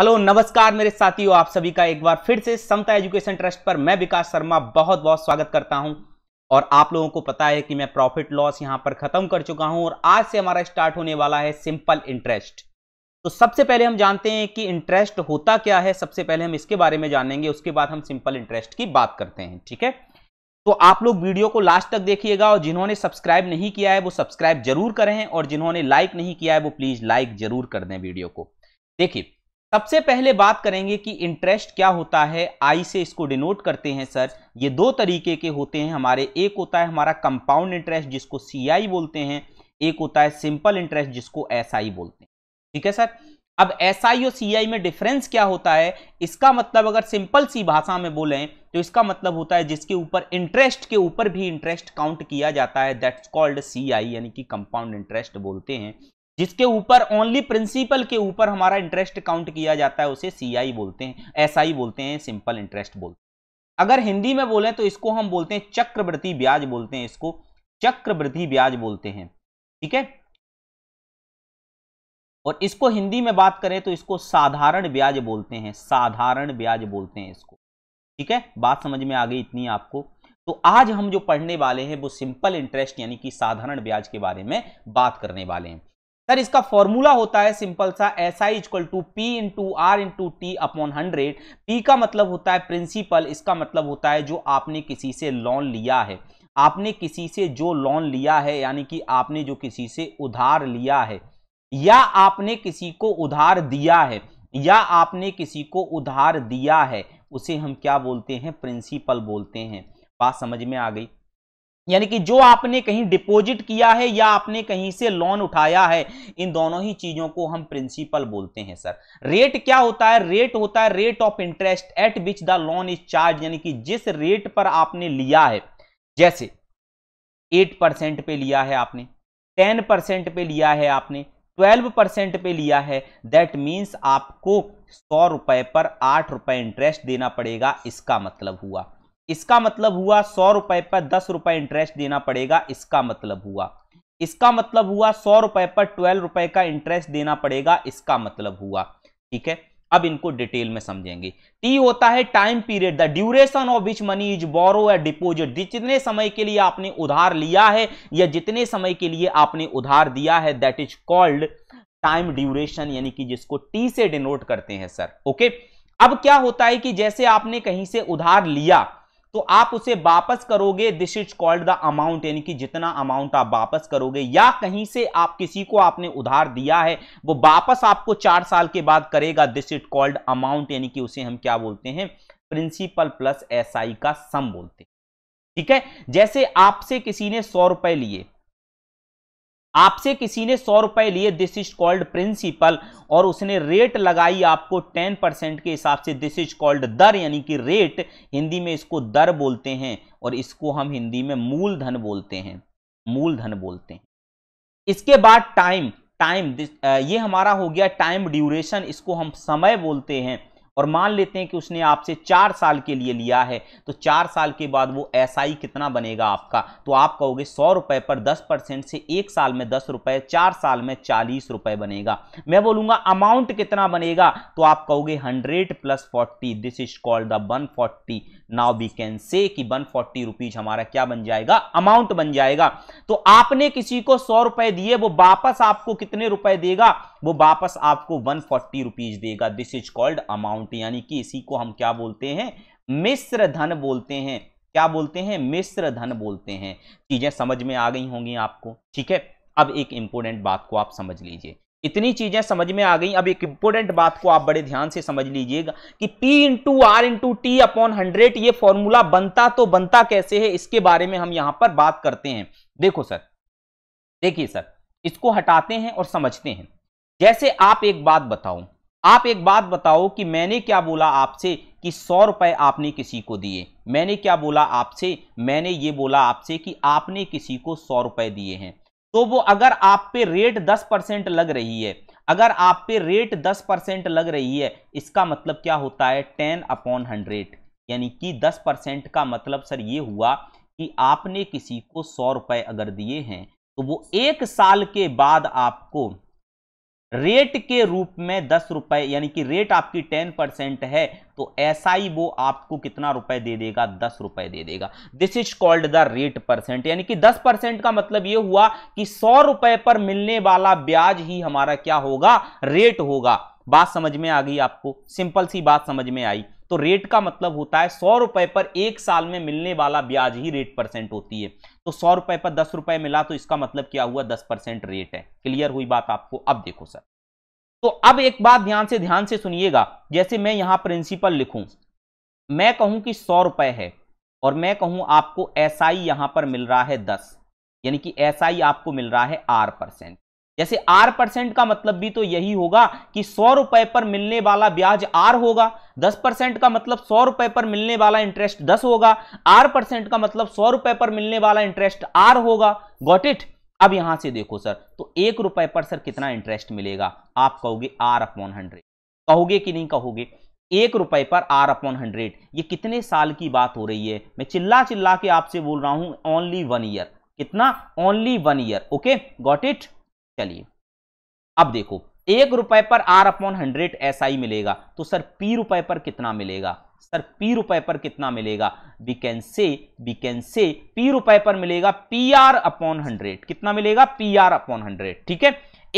Hello नमस्कार मेरे साथियों आप सभी का एक बार फिर से समता एजुकेशन ट्रस्ट पर मैं विकास शर्मा बहुत बहुत स्वागत करता हूं और आप लोगों को पता है कि मैं प्रॉफिट लॉस यहां पर खत्म कर चुका हूं और आज से हमारा स्टार्ट होने वाला है सिंपल इंटरेस्ट तो सबसे पहले हम जानते हैं कि इंटरेस्ट होता क्या है सबसे पहले हम इसके बारे में जानेंगे उसके बाद हम सिंपल इंटरेस्ट की बात करते हैं ठीक है तो आप लोग वीडियो को लास्ट तक देखिएगा और जिन्होंने सब्सक्राइब नहीं किया है वो सब्सक्राइब जरूर करें और जिन्होंने लाइक नहीं किया है वो प्लीज़ लाइक जरूर कर दें वीडियो को देखिए सबसे पहले बात करेंगे कि इंटरेस्ट क्या होता है आई से इसको डिनोट करते हैं सर ये दो तरीके के होते हैं हमारे एक होता है हमारा कंपाउंड इंटरेस्ट जिसको सी बोलते हैं एक होता है सिंपल इंटरेस्ट जिसको एस बोलते हैं ठीक है सर अब एस आई और सी में डिफरेंस क्या होता है इसका मतलब अगर सिंपल सी भाषा में बोलें तो इसका मतलब होता है जिसके ऊपर इंटरेस्ट के ऊपर भी इंटरेस्ट काउंट किया जाता है दैट्स कॉल्ड सी यानी कि कंपाउंड इंटरेस्ट बोलते हैं जिसके ऊपर ओनली प्रिंसिपल के ऊपर हमारा इंटरेस्ट काउंट किया जाता है उसे सीआई बोलते हैं एसआई बोलते हैं सिंपल इंटरेस्ट बोलते हैं अगर हिंदी में बोलें तो इसको हम बोलते हैं चक्रवृद्धि ब्याज बोलते हैं इसको चक्रवृद्धि ब्याज बोलते हैं ठीक है और इसको हिंदी में बात करें तो इसको साधारण ब्याज बोलते हैं साधारण ब्याज बोलते हैं इसको ठीक है बात समझ में आ गई इतनी आपको तो आज हम जो पढ़ने वाले हैं वो सिंपल इंटरेस्ट यानी कि साधारण ब्याज के बारे में बात करने वाले हैं सर इसका फॉर्मूला होता है सिंपल सा S I equal to P into R into T upon hundred P का मतलब होता है प्रिंसिपल इसका मतलब होता है जो आपने किसी से लोन लिया है आपने किसी से जो लोन लिया है यानी कि आपने जो किसी से उधार लिया है या आपने किसी को उधार दिया है या आपने किसी को उधार दिया है उसे हम क्या बोलते हैं प्रिंसिपल बोलते हैं बात समझ में आ गई यानी कि जो आपने कहीं डिपॉजिट किया है या आपने कहीं से लोन उठाया है इन दोनों ही चीजों को हम प्रिंसिपल बोलते हैं सर रेट क्या होता है रेट होता है rate of interest at which the loan is charge यानी कि जिस रेट पर आपने लिया है जैसे एट परसेंट पे लिया है आपने टेन परसेंट पे लिया है आपने ट्वेल्व परसेंट पे लिया है दैट मीन्स आपको सौ रुपए पर आठ रुपए इंटरेस्ट देना पड़ेगा इसका मतलब हुआ इसका मतलब हुआ सौ रुपए पर दस रुपए इंटरेस्ट देना पड़ेगा इसका मतलब हुआ इसका मतलब हुआ सौ रुपए पर ट्वेल्व रुपए का इंटरेस्ट देना पड़ेगा इसका मतलब हुआ ठीक है अब इनको डिटेल में समझेंगे टी होता है time period the duration of which money is borrow deposit जितने समय के लिए आपने उधार लिया है या जितने समय के लिए आपने उधार दिया है that is called time duration यानी कि जिसको टी से डिनोट करते हैं सर ओके अब क्या होता है कि जैसे आपने कहीं से उधार लिया तो आप उसे वापस करोगे this is called the amount यानी कि जितना अमाउंट आप वापस करोगे या कहीं से आप किसी को आपने उधार दिया है वो वापस आपको चार साल के बाद करेगा दिस इज कॉल्ड अमाउंट यानी कि उसे हम क्या बोलते हैं प्रिंसिपल प्लस एस SI का सम बोलते हैं ठीक है जैसे आपसे किसी ने सौ रुपए लिए आपसे किसी ने सौ रुपए लिए दिस इज कॉल्ड प्रिंसिपल और उसने रेट लगाई आपको टेन परसेंट के हिसाब से दिस इज कॉल्ड दर यानी कि रेट हिंदी में इसको दर बोलते हैं और इसको हम हिंदी में मूलधन बोलते हैं मूलधन बोलते हैं इसके बाद टाइम टाइम ये हमारा हो गया टाइम ड्यूरेशन इसको हम समय बोलते हैं और मान लेते हैं कि उसने आपसे चार साल के लिए लिया है तो चार साल के बाद वो एस SI कितना बनेगा आपका तो आप कहोगे सौ रुपए पर दस परसेंट से एक साल में दस रुपए चार साल में चालीस रुपए बनेगा मैं बोलूंगा अमाउंट कितना बनेगा तो आप कहोगे hundred plus forty this is called the one forty now we can say कि वन फोर्टी रुपीज हमारा क्या बन जाएगा अमाउंट बन जाएगा तो आपने किसी को सौ रुपए दिए वो वापस आपको कितने रुपए देगा वो वापस आपको वन फोर्टी रुपीज देगा दिस इज कॉल्ड अमाउंट यानी कि इसी को हम क्या बोलते हैं मिश्र धन बोलते हैं क्या बोलते हैं मिश्र धन बोलते हैं चीजें समझ में आ गई होंगी आपको ठीक है अब एक इंपोर्टेंट बात को आप समझ लीजिए इतनी चीजें समझ में आ गई अब एक इंपॉर्टेंट बात को आप बड़े ध्यान से समझ लीजिएगा कि P into R into T upon hundred ये फॉर्मूला बनता तो बनता कैसे है इसके बारे में हम यहां पर बात करते हैं देखो सर देखिए सर इसको हटाते हैं और समझते हैं जैसे आप एक बात बताओ आप एक बात बताओ कि मैंने क्या बोला आपसे कि सौ रुपए आपने किसी को दिए मैंने क्या बोला आपसे मैंने ये बोला आपसे कि आपने किसी को सौ रुपए दिए हैं तो वो अगर आप पे रेट दस परसेंट लग रही है अगर आप पे रेट दस परसेंट लग रही है इसका मतलब क्या होता है टेन अपॉन हंड्रेड यानी कि दस परसेंट का मतलब सर ये हुआ कि आपने किसी को सौ रुपए अगर दिए हैं तो वो एक साल के बाद आपको रेट के रूप में दस रुपए यानी कि रेट आपकी टेन परसेंट है तो ऐसा ही वो आपको कितना रुपए दे देगा दस रुपए दे देगा this is called the rate percent यानी कि दस परसेंट का मतलब ये हुआ कि सौ रुपए पर मिलने वाला ब्याज ही हमारा क्या होगा रेट होगा बात समझ में आ गई आपको सिंपल सी बात समझ में आई तो रेट का मतलब होता है सौ रुपए पर एक साल में मिलने वाला ब्याज ही रेट परसेंट होती है तो सौ रुपए पर दस रुपए मिला तो इसका मतलब क्या हुआ दस परसेंट रेट है क्लियर हुई बात आपको अब देखो सर तो अब एक बात ध्यान से ध्यान से सुनिएगा जैसे मैं यहां प्रिंसिपल लिखूं मैं कहूं कि सौ रुपए है और मैं कहूं आपको एस आई यहां पर मिल रहा है दस यानी कि एस आपको मिल रहा है आर परसेंट जैसे आर परसेंट का मतलब भी तो यही होगा कि सौ रुपए पर मिलने वाला ब्याज आर होगा दस परसेंट का मतलब सौ रुपए पर मिलने वाला इंटरेस्ट दस होगा आर परसेंट का मतलब सौ रुपए पर मिलने वाला इंटरेस्ट आर होगा गॉट इट अब यहां से देखो सर तो एक रुपए पर सर कितना इंटरेस्ट मिलेगा आप कहोगे आर अपॉन हंड्रेड कहोगे कि नहीं कहोगे एक रुपए पर आर अपॉन हंड्रेड ये कितने साल की बात हो रही है मैं चिल्ला चिल्ला के आपसे बोल रहा हूं ओनली वन ईयर कितना only one year okay got it चलिए अब देखो एक रुपए पर R upon hundred S I मिलेगा तो सर पी रुपए पर कितना मिलेगा सर पी रुपए पर कितना मिलेगा we can say we can say P रुपए पर मिलेगा पी आर अपॉन हंड्रेड कितना मिलेगा पी आर अपॉन हंड्रेड ठीक है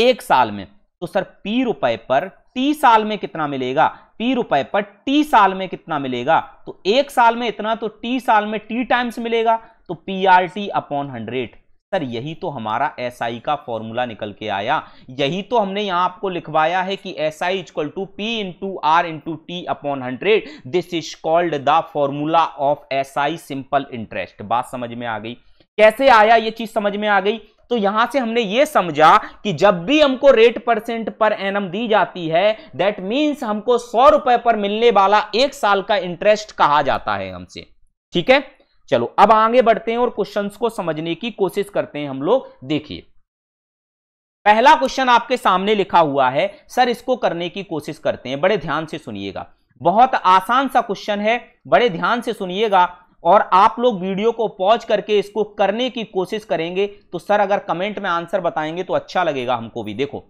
एक साल में तो सर पी रुपए पर टी साल में कितना मिलेगा पी रुपए पर टी साल में कितना मिलेगा तो एक साल में इतना तो टी साल में टी टाइम्स मिलेगा तो P R T upon hundred sir यही तो हमारा एस SI का फॉर्मूला निकल के आया यही तो हमने यहां आपको लिखवाया है कि S I equal to P into R into T upon hundred this is called the formula of S I simple interest बात समझ में आ गई कैसे आया ये चीज समझ में आ गई तो यहां से हमने ये समझा कि जब भी हमको रेट परसेंट पर एनम दी जाती है दैट मीन्स हमको सौ रुपए पर मिलने वाला एक साल का इंटरेस्ट कहा जाता है हमसे ठीक है चलो अब आगे बढ़ते हैं और क्वेश्चन को समझने की कोशिश करते हैं हम लोग देखिए पहला क्वेश्चन आपके सामने लिखा हुआ है सर इसको करने की कोशिश करते हैं बड़े ध्यान से सुनिएगा बहुत आसान सा क्वेश्चन है बड़े ध्यान से सुनिएगा और आप लोग वीडियो को पॉज करके इसको करने की कोशिश करेंगे तो सर अगर कमेंट में आंसर बताएंगे तो अच्छा लगेगा हमको भी देखो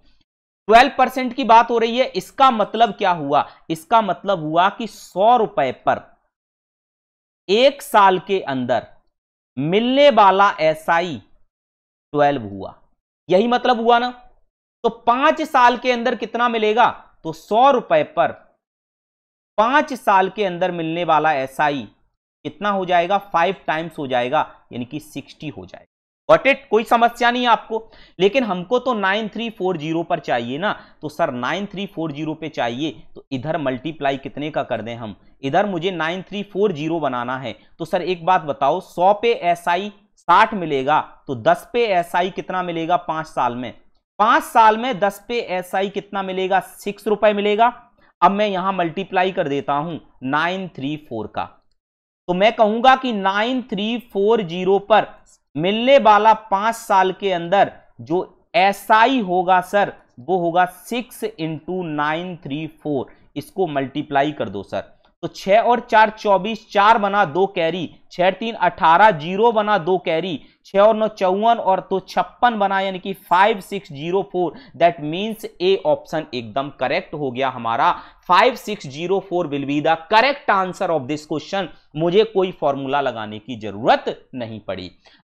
12 परसेंट की बात हो रही है इसका मतलब क्या हुआ इसका मतलब हुआ कि सौ रुपए पर एक साल के अंदर मिलने वाला एसआई ट्वेल्व हुआ यही मतलब हुआ ना तो पांच साल के अंदर कितना मिलेगा तो सौ रुपए पर पांच साल के अंदर मिलने वाला एसआई कितना हो जाएगा फाइव टाइम्स हो जाएगा यानी कि सिक्सटी हो जाएगा वॉट इट कोई समस्या नहीं आपको लेकिन हमको तो 9340 पर चाहिए ना तो सर 9340 पे चाहिए तो इधर मल्टीप्लाई कितने का कर दें हम इधर मुझे 9340 बनाना है तो सर एक बात बताओ 100 पे एस आई साठ मिलेगा तो 10 पे एस आई कितना मिलेगा पांच साल में पांच साल में 10 पे एस आई कितना मिलेगा सिक्स रुपए मिलेगा अब मैं यहां मल्टीप्लाई कर देता हूं फोर का तो मैं कहूंगा कि जीरो पर मिलने वाला पांच साल के अंदर जो एस आई होगा सर वो होगा six into nine three four इसको मल्टीप्लाई कर दो सर तो छह और चार चौबीस चार बना दो कैरी छह तीन अठारह जीरो बना दो कैरी छह और नौ चौवन और तो छप्पन बना यानी कि five six zero four that means A option एकदम करेक्ट हो गया हमारा five six zero four will be the correct answer of this question मुझे कोई फॉर्मूला लगाने की जरूरत नहीं पड़ी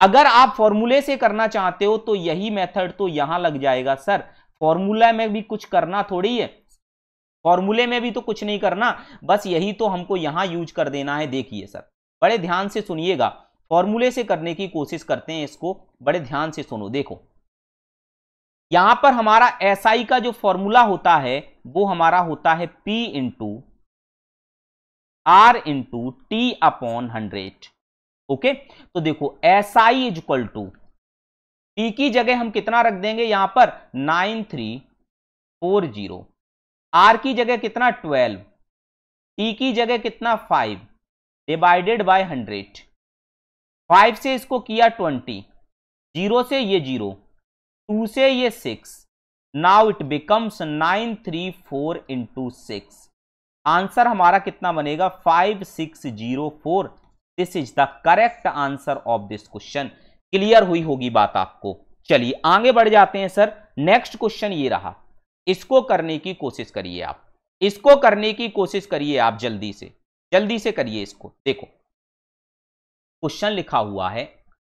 अगर आप फॉर्मूले से करना चाहते हो तो यही मेथड तो यहां लग जाएगा सर फॉर्मूला में भी कुछ करना थोड़ी है फॉर्मूले में भी तो कुछ नहीं करना बस यही तो हमको यहाँ यूज कर देना है देखिए सर बड़े ध्यान से सुनिएगा फॉर्मूले से करने की कोशिश करते हैं इसको बड़े ध्यान से सुनो देखो यहां पर हमारा एस SI का जो फॉर्मूला होता है वो हमारा होता है P into R into T upon hundred okay तो देखो S I is equal to T की जगह हम कितना रख देंगे यहां पर nine three four zero R की जगह कितना ट्वेल्व टी e की जगह कितना five divided by hundred five से इसको किया ट्वेंटी जीरो से ये जीरो टू से ये six now it becomes nine three four into six answer हमारा कितना बनेगा five six zero four this is the correct answer of this question clear हुई होगी बात आपको चलिए आगे बढ़ जाते हैं सर नेक्स्ट क्वेश्चन ये रहा इसको करने की कोशिश करिए आप इसको करने की कोशिश करिए आप जल्दी से जल्दी से करिए इसको देखो क्वेश्चन लिखा हुआ है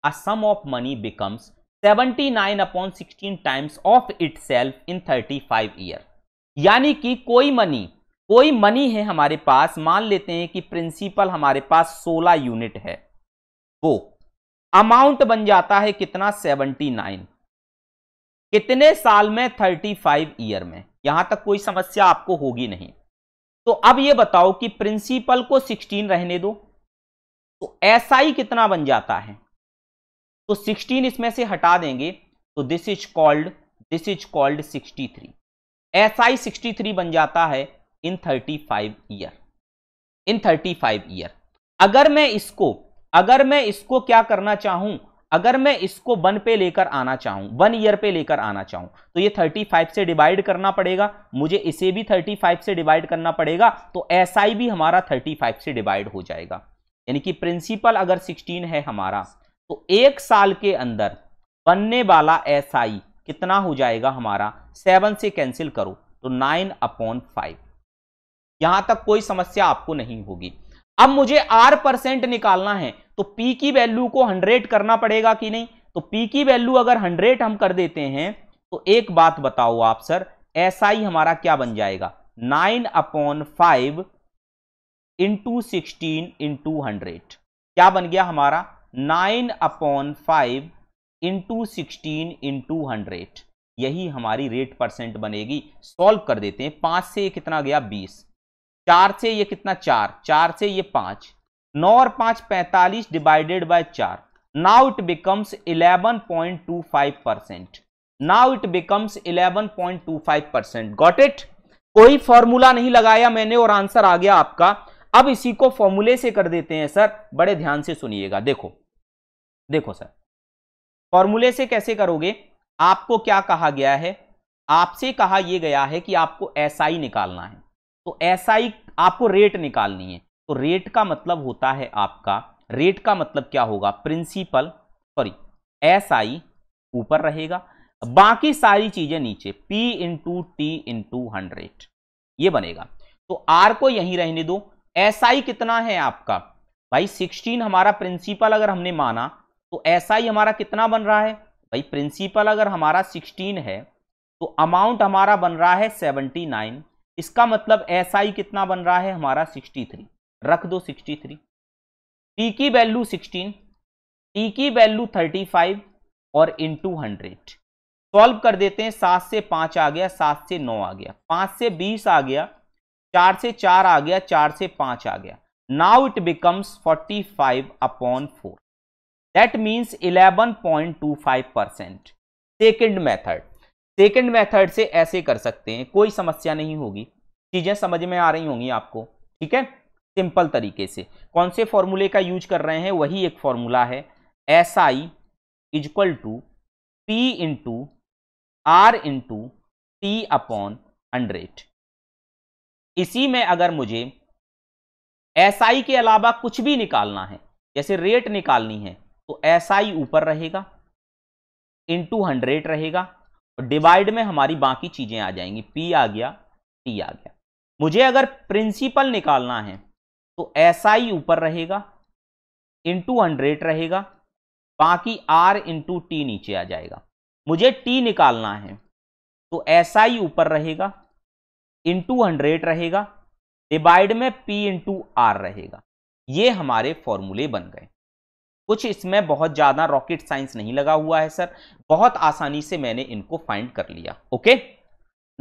a sum of money becomes 79 upon sixteen times of self in 35 year यानी कि कोई मनी कोई मनी है हमारे पास मान लेते हैं कि प्रिंसिपल हमारे पास 16 यूनिट है वो अमाउंट बन जाता है कितना 79 कितने साल में थर्टी फाइव ईयर में यहां तक कोई समस्या आपको होगी नहीं तो अब ये बताओ कि प्रिंसिपल को सिक्सटीन रहने दो तो एस आई कितना बन जाता है तो सिक्सटीन इसमें से हटा देंगे तो this is called this is called sixty three S I sixty three बन जाता है in thirty five year in thirty five year अगर मैं इसको अगर मैं इसको क्या करना चाहूं अगर मैं इसको वन पे लेकर आना चाहूं वन ईयर पे लेकर आना चाहूं तो ये 35 से डिवाइड करना पड़ेगा मुझे इसे भी 35 से डिवाइड करना पड़ेगा तो एस SI भी हमारा 35 से डिवाइड हो जाएगा यानी कि प्रिंसिपल अगर 16 है हमारा तो एक साल के अंदर बनने वाला एस SI कितना हो जाएगा हमारा सेवन से कैंसिल करो तो नाइन अपॉन फाइव यहां तक कोई समस्या आपको नहीं होगी अब मुझे आर परसेंट निकालना है तो पी की वैल्यू को हंड्रेड करना पड़ेगा कि नहीं तो पी की वैल्यू अगर हंड्रेड हम कर देते हैं तो एक बात बताओ आप सर ऐसा ही हमारा क्या बन जाएगा nine upon five into sixteen into hundred क्या बन गया हमारा nine upon five into sixteen into hundred यही हमारी रेट परसेंट बनेगी सॉल्व कर देते हैं पांच से कितना गया बीस चार से ये कितना चार चार से ये पांच नौ और पांच पैंतालीस डिवाइडेड बाय चार now it becomes eleven point two five percent now it becomes eleven point two five percent got it कोई फॉर्मूला नहीं लगाया मैंने और आंसर आ गया आपका अब इसी को फॉर्मूले से कर देते हैं सर बड़े ध्यान से सुनिएगा देखो देखो सर फॉर्मूले से कैसे करोगे आपको क्या कहा गया है आपसे कहा यह गया है कि आपको एसआई SI निकालना है तो ऐसा ही आपको रेट निकालनी है तो रेट का मतलब होता है आपका रेट का मतलब क्या होगा प्रिंसिपल सॉरी एस आई ऊपर रहेगा बाकी सारी चीजें नीचे P into T into hundred ये बनेगा तो आर को यहीं रहने दो एस आई कितना है आपका भाई सिक्सटीन हमारा प्रिंसिपल अगर हमने माना तो एस आई हमारा कितना बन रहा है भाई प्रिंसिपल अगर हमारा सिक्सटीन है तो अमाउंट हमारा बन रहा है सेवनटी नाइन इसका मतलब एस SI कितना बन रहा है हमारा सिक्सटी थ्री रख दो सिक्सटी थ्री टी की वैल्यू सिक्सटीन टी की वैल्यू थर्टी फाइव और इन टू हंड्रेड सॉल्व कर देते हैं सात से पांच आ गया सात से नौ आ गया पांच से बीस आ गया चार से चार आ गया चार से पांच आ गया now it becomes forty five upon four that means eleven point two five percent second method second method से ऐसे कर सकते हैं कोई समस्या नहीं होगी चीज़ें समझ में आ रही होंगी आपको ठीक है सिंपल तरीके से कौन से फॉर्मूले का यूज कर रहे हैं वही एक फॉर्मूला है S I is equal to P into R into T upon hundred इसी में अगर मुझे एस आई के अलावा कुछ भी निकालना है जैसे रेट निकालनी है तो एस आई ऊपर रहेगा इंटू हंड्रेड रहेगा डिवाइड में हमारी बाकी चीजें आ जाएंगी पी आ गया टी आ गया मुझे अगर प्रिंसिपल निकालना है तो ऐसा ही ऊपर रहेगा इंटू हंड्रेड रहेगा बाकी आर इंटू टी नीचे आ जाएगा मुझे टी निकालना है तो ऐसा ही ऊपर रहेगा इंटू हंड्रेड रहेगा डिवाइड में पी इंटू आर रहेगा ये हमारे फॉर्मूले बन गए कुछ इसमें बहुत ज़्यादा रॉकेट साइंस नहीं लगा हुआ है सर बहुत आसानी से मैंने इनको फाइंड कर लिया okay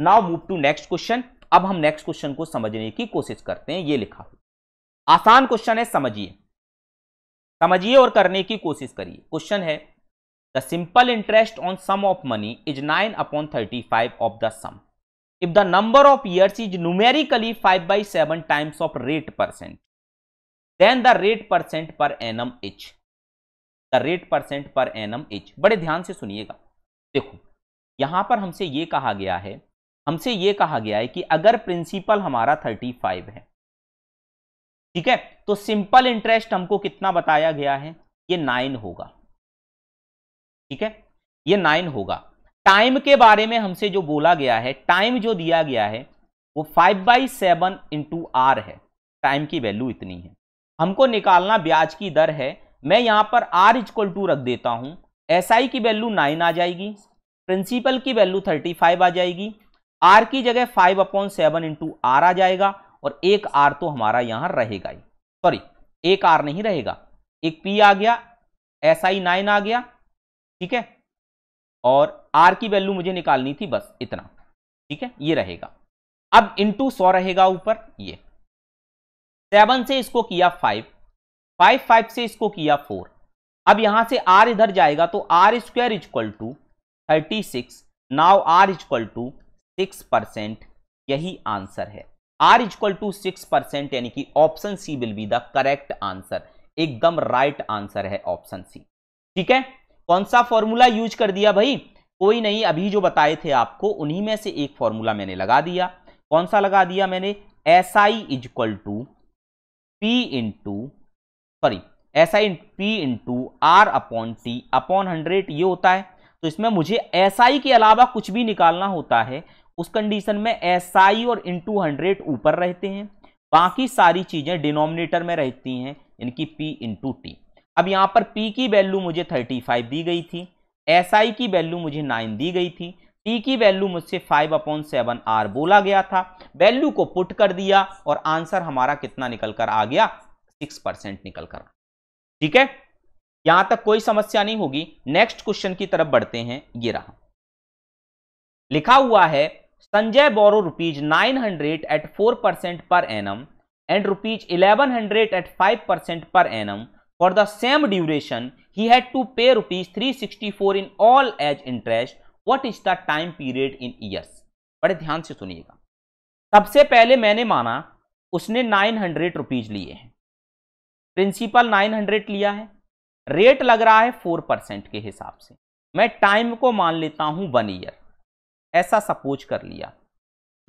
now move to next question अब हम नेक्स्ट क्वेश्चन को समझने की कोशिश करते हैं ये लिखा आसान क्वेश्चन है समझिए समझिए और करने की कोशिश करिए क्वेश्चन है the simple interest on sum of money is nine upon thirty five of the sum if the number of years is numerically five by seven times of rate percent then the rate percent per annum is the rate percent per annum H बड़े ध्यान से सुनिएगा देखो यहाँ पर हमसे ये कहा गया है हमसे ये कहा गया है कि अगर प्रिंसिपल हमारा थर्टी फाइव है ठीक है तो सिंपल इंटरेस्ट हमको कितना बताया गया है ये नाइन होगा ठीक है ये नाइन होगा टाइम के बारे में हमसे जो बोला गया है टाइम जो दिया गया है वो five by seven into R है टाइम की वैल्यू इतनी है हमको निकालना ब्याज की दर है मैं यहाँ पर आर इजक्वल टू रख देता हूँ एस SI की वैल्यू नाइन आ जाएगी प्रिंसिपल की वैल्यू थर्टी फाइव आ जाएगी आर की जगह five upon seven into R आ जाएगा और एक आर तो हमारा यहाँ रहेगा ही सॉरी एक आर नहीं रहेगा एक पी आ गया एस आई नाइन आ गया ठीक है और आर की वैल्यू मुझे निकालनी थी बस इतना ठीक है ये रहेगा अब इंटू सौ रहेगा ऊपर ये सेवन से इसको किया फाइव फाइव फाइव से इसको किया फोर अब यहां से आर इधर जाएगा तो R square is equal to thirty six now R is equal to six percent यही आंसर है R is equal to six percent यानी कि option C will be the correct answer एकदम राइट आंसर है ऑप्शन सी ठीक है कौन सा फॉर्मूला यूज कर दिया भाई कोई नहीं अभी जो बताए थे आपको उन्हीं में से एक फॉर्मूला मैंने लगा दिया कौन सा लगा दिया मैंने S I is equal to P into sorry S I P into R upon T upon hundred ये होता है तो इसमें मुझे एस आई के अलावा कुछ भी निकालना होता है उस कंडीशन में एस आई और इंटू हंड्रेड ऊपर रहते हैं बाकी सारी चीज़ें डिनोमिनेटर में रहती हैं इनकी पी इंटू टी अब यहाँ पर पी की वैल्यू मुझे थर्टी फाइव दी गई थी एस आई की वैल्यू मुझे नाइन दी गई थी टी की वैल्यू मुझसे फाइव अपॉन सेवन आर बोला गया था वैल्यू को पुट कर दिया और आंसर हमारा कितना निकल कर आ गया सिक्स परसेंट निकल कर ठीक है यहां तक कोई समस्या नहीं होगी नेक्स्ट क्वेश्चन की तरफ बढ़ते हैं ये रहा लिखा हुआ है Sanjay borrows rupees nine hundred at four percent per annum and rupees eleven hundred at five percent per annum for the same duration he had to pay rupees three sixty four in all as interest what is the time period in years बड़े ध्यान से सुनिएगा सबसे पहले मैंने माना उसने nine hundred rupees लिए हैं प्रिंसिपल 900 लिया है रेट लग रहा है फोर परसेंट के हिसाब से मैं टाइम को मान लेता हूं वन ईयर ऐसा सपोज कर लिया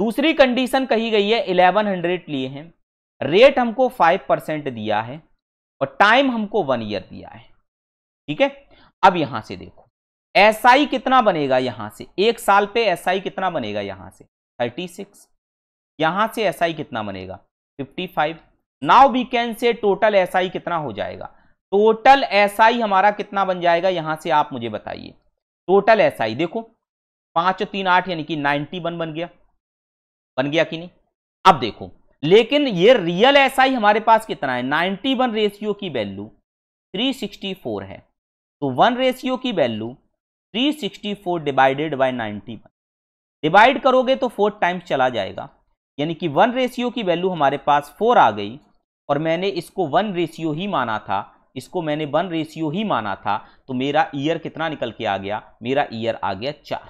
दूसरी कंडीशन कही गई है 1100 लिए हैं रेट हमको फाइव परसेंट दिया है और टाइम हमको वन ईयर दिया है ठीक है अब यहां से देखो एस SI कितना बनेगा यहां से एक साल पे ऐसा SI कितना बनेगा यहां से थर्टी सिक्स यहां से एस SI कितना बनेगा fifty five now we can say total S I कितना हो जाएगा टोटल एस आई हमारा कितना बन जाएगा यहां से आप मुझे बताइए टोटल एस आई देखो पांच तीन आठ यानी कि नाइनटी वन बन गया बन गया कि नहीं अब देखो लेकिन ये रियल एस आई हमारे पास कितना है नाइन्टी वन रेशियो की वैल्यू थ्री सिक्सटी फोर है तो वन रेशियो की value three sixty four divided by ninety one divide करोगे तो फोर टाइम्स चला जाएगा यानी कि वन रेशियो की वैल्यू हमारे पास फोर आ गई और मैंने इसको वन रेशियो ही माना था इसको मैंने वन रेशियो ही माना था तो मेरा ईयर कितना निकल के आ गया मेरा ईयर आ गया चार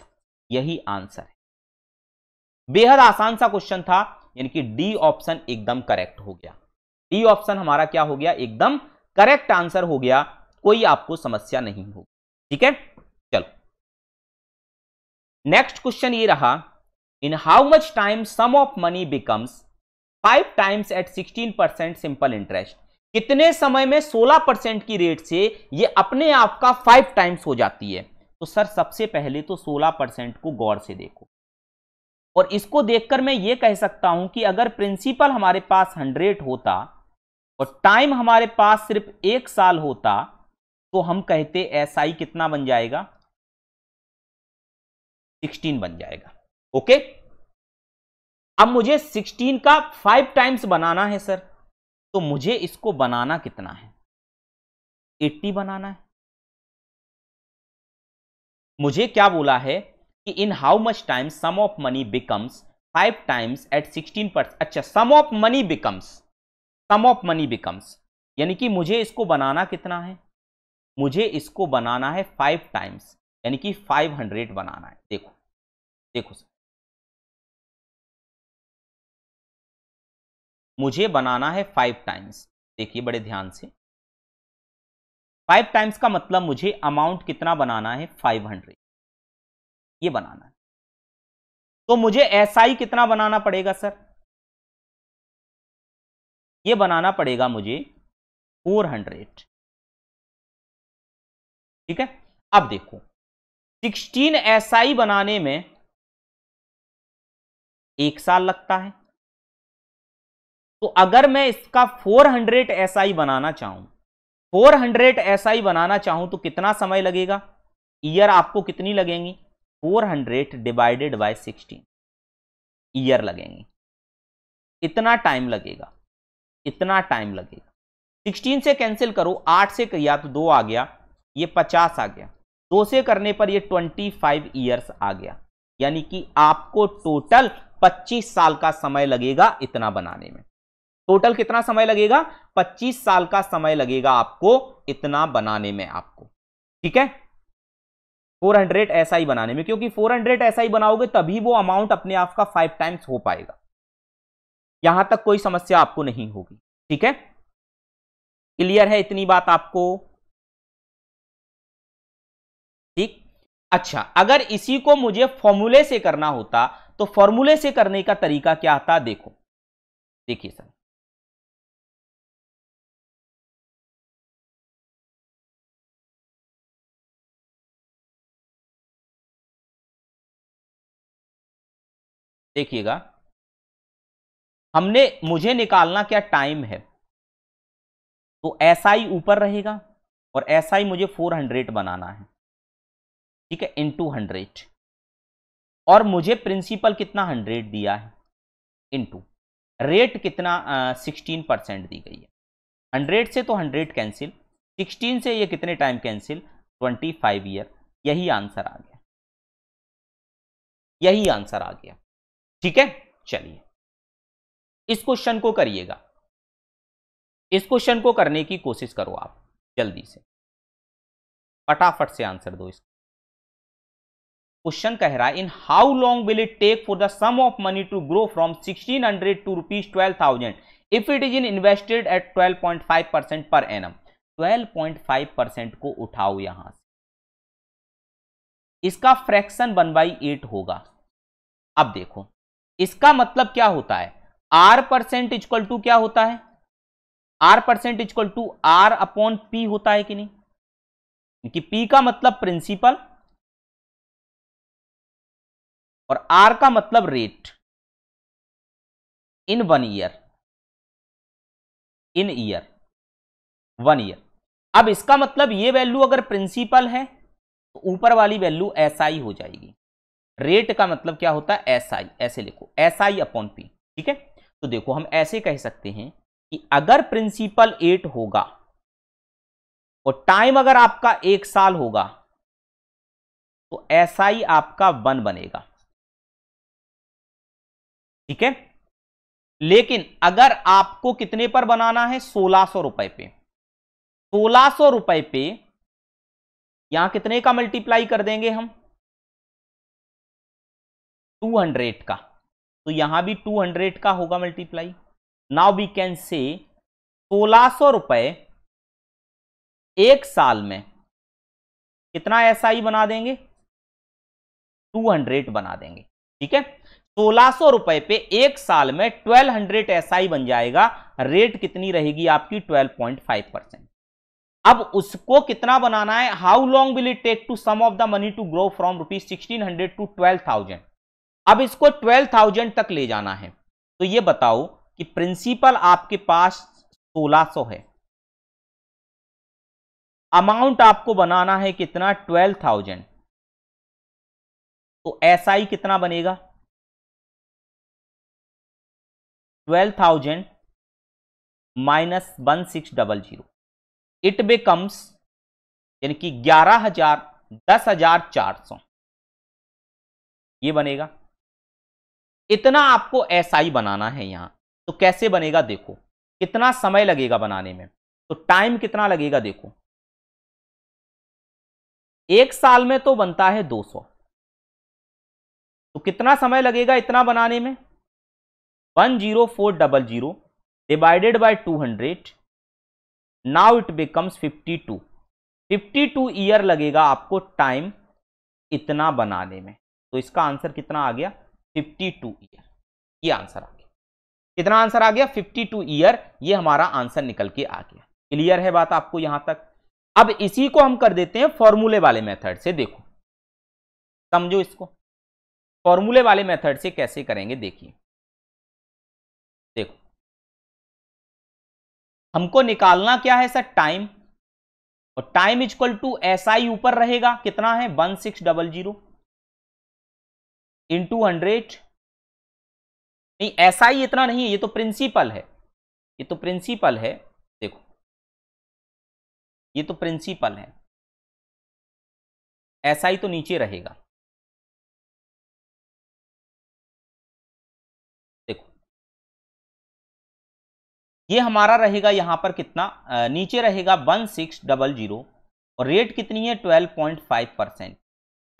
यही आंसर है बेहद आसान सा क्वेश्चन था यानी कि डी ऑप्शन एकदम करेक्ट हो गया डी ऑप्शन हमारा क्या हो गया एकदम करेक्ट आंसर हो गया कोई आपको समस्या नहीं होगी ठीक है चलो नेक्स्ट क्वेश्चन ये रहा in how much time sum of money becomes five times at sixteen percent simple interest कितने समय में सोलह परसेंट की रेट से ये अपने आप का फाइव टाइम्स हो जाती है तो सर सबसे पहले तो सोलह परसेंट को गौर से देखो और इसको देखकर मैं ये कह सकता हूं कि अगर प्रिंसिपल हमारे पास हंड्रेड होता और टाइम हमारे पास सिर्फ एक साल होता तो हम कहते एस कितना बन जाएगा सिक्सटीन बन जाएगा ओके okay? अब मुझे 16 का फाइव टाइम्स बनाना है सर तो मुझे इसको बनाना कितना है 80 बनाना है मुझे क्या बोला है कि in how much times sum of money becomes five times at sixteen percent अच्छा sum of money becomes sum of money becomes यानी कि मुझे इसको बनाना कितना है मुझे इसको बनाना है फाइव टाइम्स यानी कि फाइव हंड्रेड बनाना है देखो देखो सर मुझे बनाना है फाइव टाइम्स देखिए बड़े ध्यान से फाइव टाइम्स का मतलब मुझे अमाउंट कितना बनाना है फाइव हंड्रेड ये बनाना है तो मुझे एसआई आई कितना बनाना पड़ेगा सर ये बनाना पड़ेगा मुझे फोर हंड्रेड ठीक है अब देखो सिक्सटीन एसआई आई बनाने में एक साल लगता है तो अगर मैं इसका 400 आई बनाना चाहूं 400 आई बनाना चाहूं तो कितना समय लगेगा ईयर आपको कितनी लगेंगी 400 डिवाइडेड बाई सिक्सटीन ईयर लगेंगी इतना टाइम लगेगा इतना टाइम लगेगा 16 से कैंसिल करो 8 से किया तो दो आ गया ये 50 आ गया दो से करने पर ये 25 ईयर्स आ गया यानी कि आपको टोटल 25 साल का समय लगेगा इतना बनाने में टोटल कितना समय लगेगा 25 साल का समय लगेगा आपको इतना बनाने में आपको ठीक है 400 हंड्रेड ऐसा ही बनाने में क्योंकि 400 हंड्रेड ऐसा ही बनाओगे तभी वो अमाउंट अपने आप का फाइव टाइम्स हो पाएगा यहां तक कोई समस्या आपको नहीं होगी ठीक है क्लियर है इतनी बात आपको ठीक अच्छा अगर इसी को मुझे फॉर्मूले से करना होता तो फॉर्मूले से करने का तरीका क्या आता देखो देखिए सर देखिएगा हमने मुझे निकालना क्या टाइम है तो ऐसा ही ऊपर रहेगा और ऐसा ही मुझे फोर हंड्रेड बनाना है ठीक है इन टू हंड्रेड और मुझे प्रिंसिपल कितना हंड्रेड दिया है इन टू रेट कितना सिक्सटीन परसेंट दी गई है हंड्रेड से तो हंड्रेड कैंसिल सिक्सटीन से ये कितने time cancel twenty five year यही आंसर आ गया यही आंसर आ गया ठीक है चलिए इस क्वेश्चन को करिएगा इस क्वेश्चन को करने की कोशिश करो आप जल्दी से फटाफट से आंसर दो इसको क्वेश्चन कह रहा है in how long will it take for the sum of money to grow from 1600 to rupees twelve thousand if it is in invested at 12.5 percent per point 12.5 percent को उठाओ यहां से इसका फ्रैक्शन वन बाई एट होगा अब देखो इसका मतलब क्या होता है आर परसेंट इक्वल टू क्या होता है R percent equal to R upon P होता है कि नहीं क्योंकि पी का मतलब प्रिंसिपल और आर का मतलब rate in one year in year one year अब इसका मतलब ये वैल्यू अगर प्रिंसिपल है तो ऊपर वाली वैल्यू ऐसा ही हो जाएगी रेट का मतलब क्या होता है एस आई ऐसे लिखो एस आई अपॉन पी ठीक है तो देखो हम ऐसे कह सकते हैं कि अगर प्रिंसिपल एट होगा और टाइम अगर आपका एक साल होगा तो एस आई आपका वन बनेगा ठीक है लेकिन अगर आपको कितने पर बनाना है सोलह सौ रुपए पे सोलह सौ रुपए पे यहां कितने का मल्टीप्लाई कर देंगे हम टू हंड्रेड का तो यहां भी टू हंड्रेड का होगा मल्टीप्लाई नाउ वी कैन से सोलह सौ रुपए एक साल में कितना एस आई बना देंगे टू हंड्रेड बना देंगे ठीक है सोलह सौ रुपए पे एक साल में ट्वेल्व हंड्रेड एसआई बन जाएगा रेट कितनी रहेगी आपकी ट्वेल्व पॉइंट फाइव परसेंट अब उसको कितना बनाना है how long will it take to sum of the money to grow from rupees sixteen hundred to twelve thousand अब इसको ट्वेल्व थाउजेंड तक ले जाना है तो ये बताओ कि प्रिंसिपल आपके पास सोलह सौ है अमाउंट आपको बनाना है कितना ट्वेल्व थाउजेंड तो ऐसा ही कितना बनेगा twelve thousand minus one six double zero it becomes यानी कि ग्यारह हजार दस हजार चार सौ ये बनेगा इतना आपको एस आई बनाना है यहाँ तो कैसे बनेगा देखो कितना समय लगेगा बनाने में तो टाइम कितना लगेगा देखो एक साल में तो बनता है 200 तो कितना समय लगेगा इतना बनाने में one zero four double zero divided by two hundred now it becomes fifty two fifty two year लगेगा आपको टाइम इतना बनाने में तो इसका आंसर कितना आ गया फिफ्टी टू ईयर ये आंसर आ गया कितना आंसर आ गया फिफ्टी टू ईयर ये हमारा आंसर निकल के आ गया क्लियर है बात आपको यहां तक अब इसी को हम कर देते हैं फॉर्मूले वाले मेथड से देखो समझो इसको फॉर्मूले वाले मेथड से कैसे करेंगे देखिए देखो हमको निकालना क्या है सर टाइम और time is equal to S I ऊपर रहेगा कितना है one six double zero into hundred नहीं ऐसा ही इतना नहीं है ये तो प्रिंसिपल है ये तो प्रिंसिपल है देखो ये तो प्रिंसिपल है ऐसा ही तो नीचे रहेगा देखो ये हमारा रहेगा यहां पर कितना नीचे रहेगा वन सिक्स डबल जीरो और रेट कितनी है ट्वेल्व पॉइंट फाइव परसेंट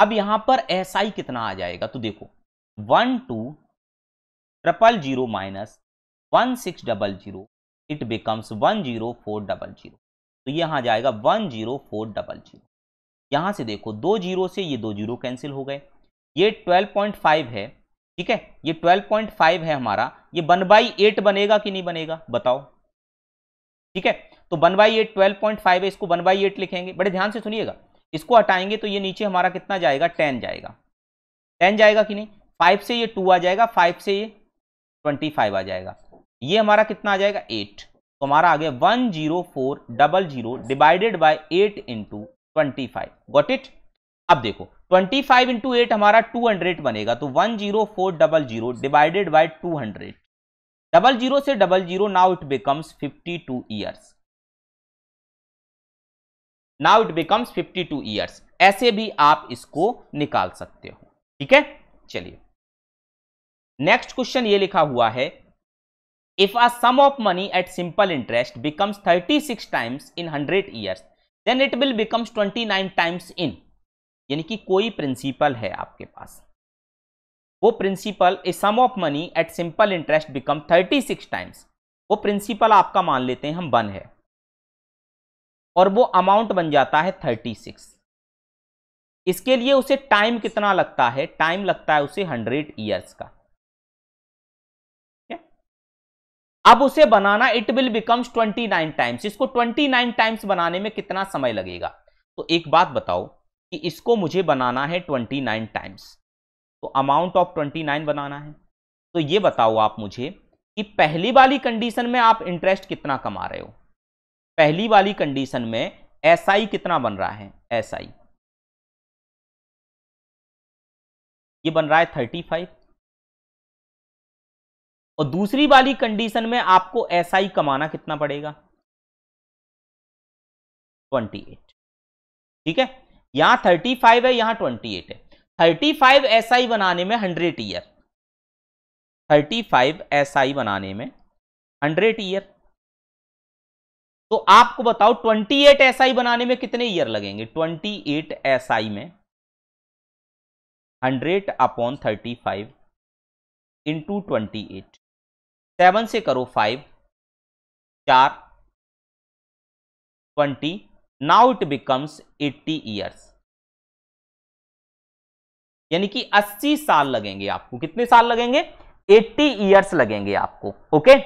अब यहां पर एस आई कितना आ जाएगा तो देखो one two triple zero minus one six double zero it becomes one zero four double zero तो ये यहाँ जाएगा one zero four double zero यहां से देखो दो जीरो से ये दो जीरो कैंसिल हो गए ये ट्वेल्व पॉइंट फाइव है ठीक है ये ट्वेल्व पॉइंट फाइव है हमारा ये वन बाई एट बनेगा कि नहीं बनेगा बताओ ठीक है तो one by eight twelve point five है इसको वन बाई एट लिखेंगे बड़े ध्यान से सुनिएगा इसको हटाएंगे तो ये नीचे हमारा कितना जाएगा टेन जाएगा टेन जाएगा कि नहीं फाइव से ये टू आ जाएगा फाइव से ये ट्वेंटी फाइव आ जाएगा ये हमारा कितना आ जाएगा एट तो हमारा आ गया one zero four double zero divided by eight into twenty five got it अब देखो ट्वेंटी फाइव इंटू एट हमारा टू हंड्रेड बनेगा तो zero divided by hundred double zero से double zero now it becomes fifty two years now it becomes 52 years ऐसे भी आप इसको निकाल सकते हो ठीक है चलिए नेक्स्ट क्वेश्चन ये लिखा हुआ है if a sum of money at simple interest becomes 36 times in 100 years then it will becomes 29 times in यानी कि कोई प्रिंसिपल है आपके पास वो principal a sum of money at simple interest become 36 times वो प्रिंसिपल आपका मान लेते हैं हम वन है और वो अमाउंट बन जाता है थर्टी सिक्स इसके लिए उसे टाइम कितना लगता है टाइम लगता है उसे हंड्रेड इयर्स का अब उसे बनाना इट विल बिकम्स 29 टाइम्स इसको 29 टाइम्स बनाने में कितना समय लगेगा तो एक बात बताओ कि इसको मुझे बनाना है 29 टाइम्स तो अमाउंट ऑफ 29 बनाना है तो ये बताओ आप मुझे कि पहली वाली कंडीशन में आप इंटरेस्ट कितना कमा रहे हो पहली वाली कंडीशन में एस SI कितना बन रहा है एस SI. ये बन रहा है थर्टी फाइव और दूसरी वाली कंडीशन में आपको एस SI कमाना कितना पड़ेगा ट्वेंटी एट ठीक है यहां थर्टी फाइव है यहां ट्वेंटी एट है थर्टी फाइव एस आई बनाने में hundred year thirty five S I बनाने में हंड्रेड ईयर तो आपको बताओ 28 एट SI बनाने में कितने ईयर लगेंगे 28 एट SI में 100 upon 35 five into twenty eight seven से करो फाइव चार twenty now it becomes 80 years यानी कि 80 साल लगेंगे आपको कितने साल लगेंगे 80 ईयर्स लगेंगे आपको ओके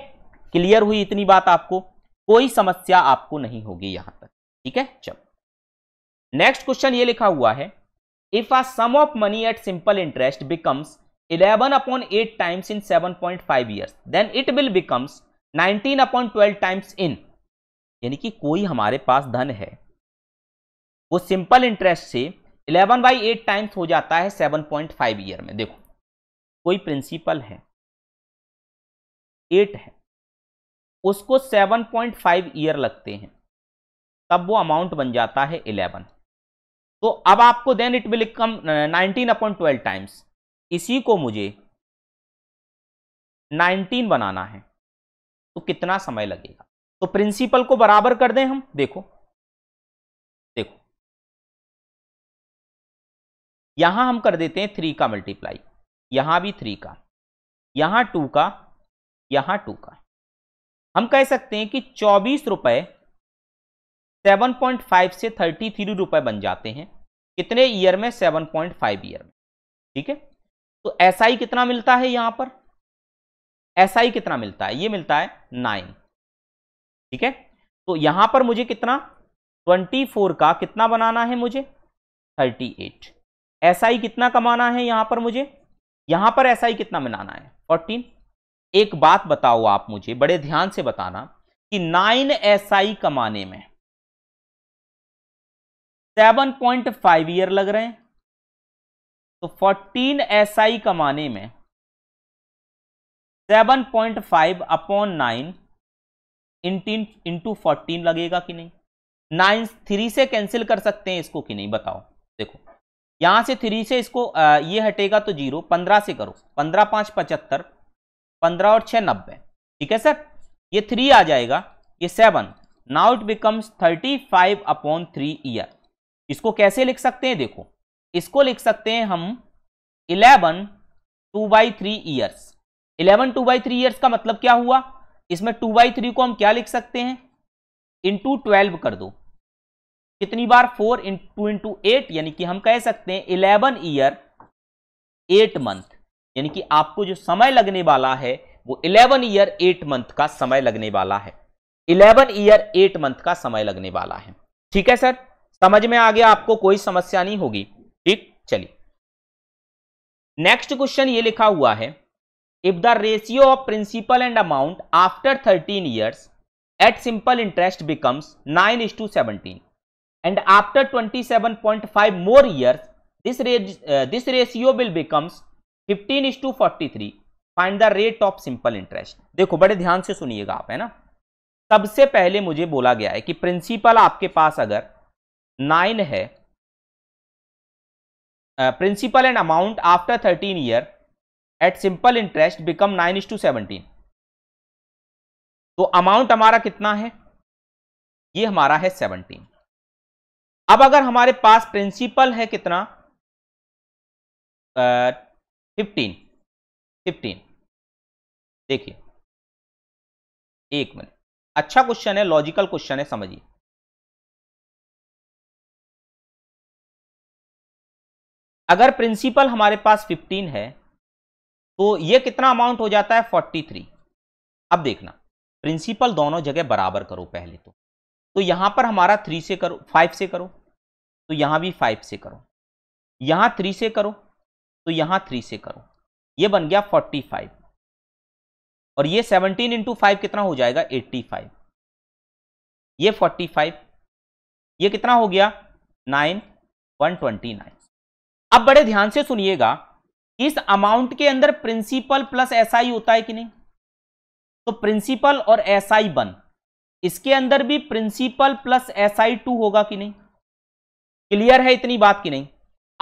क्लियर हुई इतनी बात आपको कोई समस्या आपको नहीं होगी यहां तक ठीक है चलो नेक्स्ट क्वेश्चन ये लिखा हुआ है if a sum of money at simple interest becomes 11 upon 8 times in 7.5 years then it will becomes 19 upon 12 times in यानी कि कोई हमारे पास धन है वो सिंपल इंटरेस्ट से 11 बाई एट टाइम्स हो जाता है 7.5 ईयर में देखो कोई प्रिंसिपल है एट है उसको 7.5 ईयर लगते हैं तब वो अमाउंट बन जाता है 11 तो अब आपको then it will come 19 upon 12 times इसी को मुझे 19 बनाना है तो कितना समय लगेगा तो प्रिंसिपल को बराबर कर दें हम देखो देखो यहां हम कर देते हैं थ्री का मल्टीप्लाई यहां भी थ्री का यहां टू का यहां टू का हम कह सकते हैं कि चौबीस रुपये सेवन पॉइंट फाइव से थर्टी थ्री रुपये बन जाते हैं कितने ईयर में सेवन पॉइंट फाइव ईयर में ठीक है तो एस SI कितना मिलता है यहाँ पर एस SI कितना मिलता है ये मिलता है नाइन ठीक है तो यहाँ पर मुझे कितना ट्वेंटी फोर का कितना बनाना है मुझे थर्टी एट एस SI कितना कमाना है यहाँ पर मुझे यहाँ पर एस SI कितना बनाना है फोर्टीन एक बात बताओ आप मुझे बड़े ध्यान से बताना कि नाइन एस आई कमाने में सेवन पॉइंट फाइव ईयर लग रहे हैं तो फोर्टीन एस आई कमाने में seven point five upon nineteen into fourteen लगेगा कि नहीं नाइन थ्री से कैंसिल कर सकते हैं इसको कि नहीं बताओ देखो यहां से थ्री से इसको आ, ये हटेगा तो जीरो पंद्रह से करो पंद्रह पांच पचहत्तर पंद्रह और छः नब्बे ठीक है सर ये थ्री आ जाएगा ये seven now it becomes thirty five upon three year इसको कैसे लिख सकते हैं देखो इसको लिख सकते हैं हम eleven two by three years eleven two by three years का मतलब क्या हुआ इसमें टू बाई थ्री को हम क्या लिख सकते हैं इंटू ट्वेल्व कर दो कितनी बार फोर इंटू इंटू एट यानी कि हम कह सकते हैं इलेवन ईयर एट मंथ यानी कि आपको जो समय लगने वाला है वो 11 ईयर 8 मंथ का समय लगने वाला है 11 ईयर 8 मंथ का समय लगने वाला है ठीक है सर समझ में आ गया आपको कोई समस्या नहीं होगी ठीक चलिए नेक्स्ट क्वेश्चन ये लिखा हुआ है if the ratio of principal and amount after 13 years at simple interest becomes 9 is to seventeen and after 27.5 more years this uh, this ratio will fifteen is to forty three find the rate of simple interest देखो बड़े ध्यान से सुनिएगा आप है ना सबसे पहले मुझे बोला गया है कि प्रिंसिपल आपके पास अगर नाइन है principal and amount after thirteen year at simple interest become nine is to seventeen तो अमाउंट हमारा कितना है ये हमारा है सेवनटीन अब अगर हमारे पास प्रिंसिपल है कितना फिफ्टीन फिफ्टीन देखिए एक मिनट अच्छा क्वेश्चन है लॉजिकल क्वेश्चन है समझिए अगर प्रिंसिपल हमारे पास 15 है तो ये कितना अमाउंट हो जाता है 43 अब देखना प्रिंसिपल दोनों जगह बराबर करो पहले तो तो यहां पर हमारा थ्री से करो फाइव से करो तो यहां भी फाइव से करो यहां थ्री से करो तो यहां थ्री से करो ये बन गया फोर्टी फाइव और ये सेवनटीन इंटू फाइव कितना हो जाएगा एट्टी फाइव ये फोर्टी फाइव ये कितना हो गया नाइन वन ट्वेंटी नाइन अब बड़े ध्यान से सुनिएगा इस अमाउंट के अंदर प्रिंसिपल प्लस एसआई होता है कि नहीं तो प्रिंसिपल और एसआई वन इसके अंदर भी प्रिंसिपल प्लस एसआई टू होगा कि नहीं क्लियर है इतनी बात कि नहीं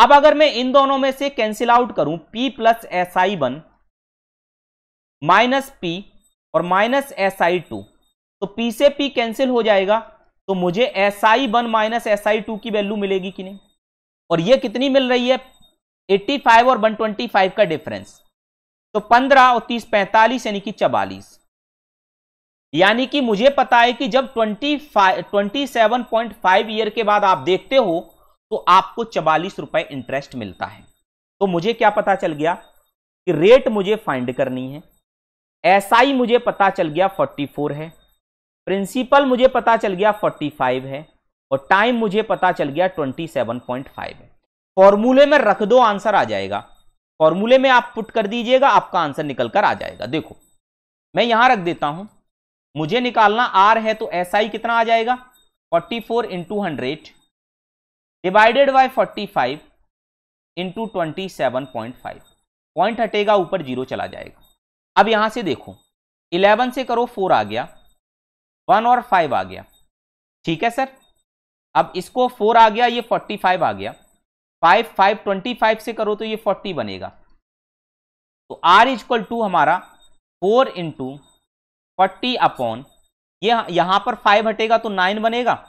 अब अगर मैं इन दोनों में से कैंसिल आउट करूं P plus S I one minus P और माइनस एस आई टू तो पी से पी कैंसिल हो जाएगा तो मुझे S I one minus S I two की वैल्यू मिलेगी कि नहीं और ये कितनी मिल रही है फाइव और फाइव का डिफरेंस तो पंद्रह और तीस पैंतालीस यानी कि चवालीस यानी कि मुझे पता है कि जब twenty twenty seven point five year के बाद आप देखते हो तो आपको चवालीस रुपए इंटरेस्ट मिलता है तो मुझे क्या पता चल गया कि रेट मुझे फाइंड करनी है एसआई SI मुझे पता चल गया 44 है प्रिंसिपल मुझे पता चल गया 45 है और टाइम मुझे पता चल गया 27.5 है फॉर्मूले में रख दो आंसर आ जाएगा फॉर्मूले में आप पुट कर दीजिएगा आपका आंसर निकल कर आ जाएगा देखो मैं यहां रख देता हूं मुझे निकालना आर है तो एसआई SI कितना आ जाएगा 44 four into hundred divided by 45 into twenty seven point five point हटेगा ऊपर जीरो चला जाएगा अब यहां से देखो इलेवन से करो फोर आ गया वन और फाइव आ गया ठीक है सर अब इसको फोर आ गया ये फोर्टी फाइव आ गया फाइव फाइव ट्वेंटी फाइव से करो तो ये फोर्टी बनेगा तो आर इजक्वल टू हमारा फोर इंटू फोर्टी अपॉन ये यह, पर फाइव हटेगा तो नाइन बनेगा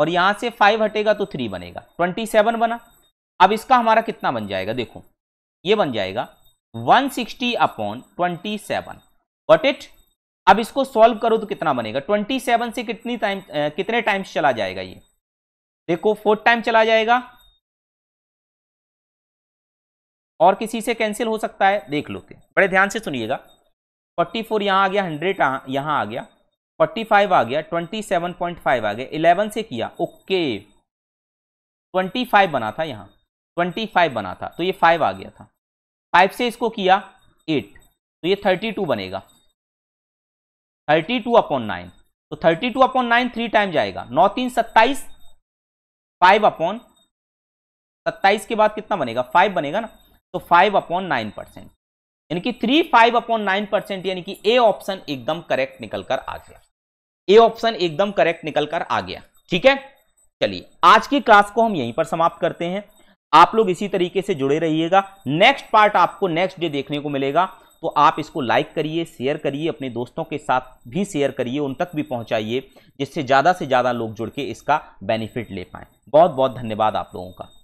और यहां से फाइव हटेगा तो थ्री बनेगा ट्वेंटी सेवन बना अब इसका हमारा कितना बन जाएगा देखो ये बन जाएगा one sixty upon twenty seven what it अब इसको सॉल्व करो तो कितना बनेगा ट्वेंटी सेवन से कितनी टाइम कितने टाइम्स चला जाएगा ये देखो फोर्थ टाइम चला जाएगा और किसी से कैंसिल हो सकता है देख लो के बड़े ध्यान से सुनिएगा फोर्टी फोर यहां आ गया हंड्रेड यहां आ गया फोर्टी फाइव आ गया ट्वेंटी सेवन पॉइंट फाइव आ गया इलेवन से किया ओके ट्वेंटी फाइव बना था यहाँ ट्वेंटी फाइव बना था तो ये फाइव आ गया था फाइव से इसको किया एट तो ये थर्टी टू बनेगा थर्टी टू अपॉन नाइन तो thirty two upon nine three time जाएगा नौ तीन सत्ताईस फाइव अपॉन सत्ताईस के बाद कितना बनेगा फाइव बनेगा ना तो फाइव अपॉन नाइन परसेंट यानी कि three five upon nine percent यानी कि ए ऑप्शन एकदम करेक्ट निकल कर आ गया ए ऑप्शन एकदम करेक्ट निकल कर आ गया ठीक है चलिए आज की क्लास को हम यहीं पर समाप्त करते हैं आप लोग इसी तरीके से जुड़े रहिएगा नेक्स्ट पार्ट आपको नेक्स्ट डे देखने को मिलेगा तो आप इसको लाइक करिए शेयर करिए अपने दोस्तों के साथ भी शेयर करिए उन तक भी पहुंचाइए जिससे ज़्यादा से ज़्यादा लोग जुड़ के इसका बेनिफिट ले पाएँ बहुत बहुत धन्यवाद आप लोगों का